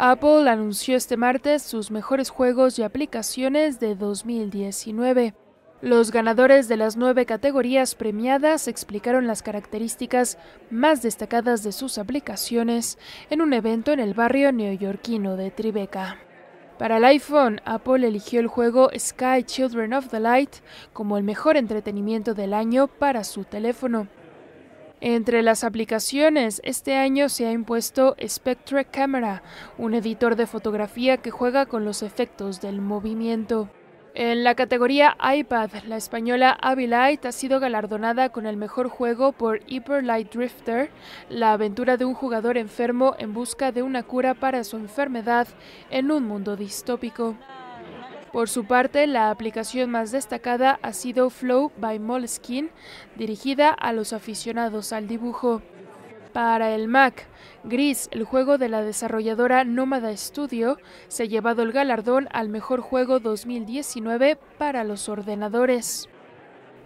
Apple anunció este martes sus mejores juegos y aplicaciones de 2019. Los ganadores de las nueve categorías premiadas explicaron las características más destacadas de sus aplicaciones en un evento en el barrio neoyorquino de Tribeca. Para el iPhone, Apple eligió el juego Sky Children of the Light como el mejor entretenimiento del año para su teléfono. Entre las aplicaciones, este año se ha impuesto Spectre Camera, un editor de fotografía que juega con los efectos del movimiento. En la categoría iPad, la española Abilite ha sido galardonada con el mejor juego por Hyper Light Drifter, la aventura de un jugador enfermo en busca de una cura para su enfermedad en un mundo distópico. Por su parte, la aplicación más destacada ha sido Flow by Moleskine, dirigida a los aficionados al dibujo. Para el Mac, Gris, el juego de la desarrolladora Nómada Studio, se ha llevado el galardón al mejor juego 2019 para los ordenadores.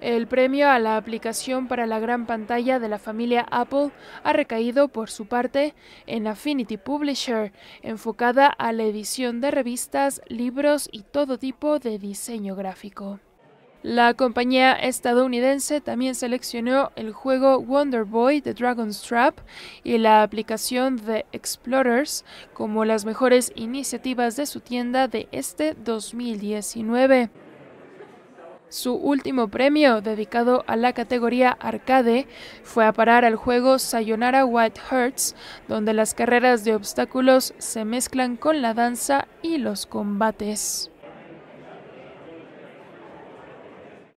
El premio a la aplicación para la gran pantalla de la familia Apple ha recaído por su parte en Affinity Publisher, enfocada a la edición de revistas, libros y todo tipo de diseño gráfico. La compañía estadounidense también seleccionó el juego Wonder Boy de Dragon's Trap y la aplicación The Explorers como las mejores iniciativas de su tienda de este 2019. Su último premio, dedicado a la categoría arcade, fue a parar al juego Sayonara White Hearts, donde las carreras de obstáculos se mezclan con la danza y los combates.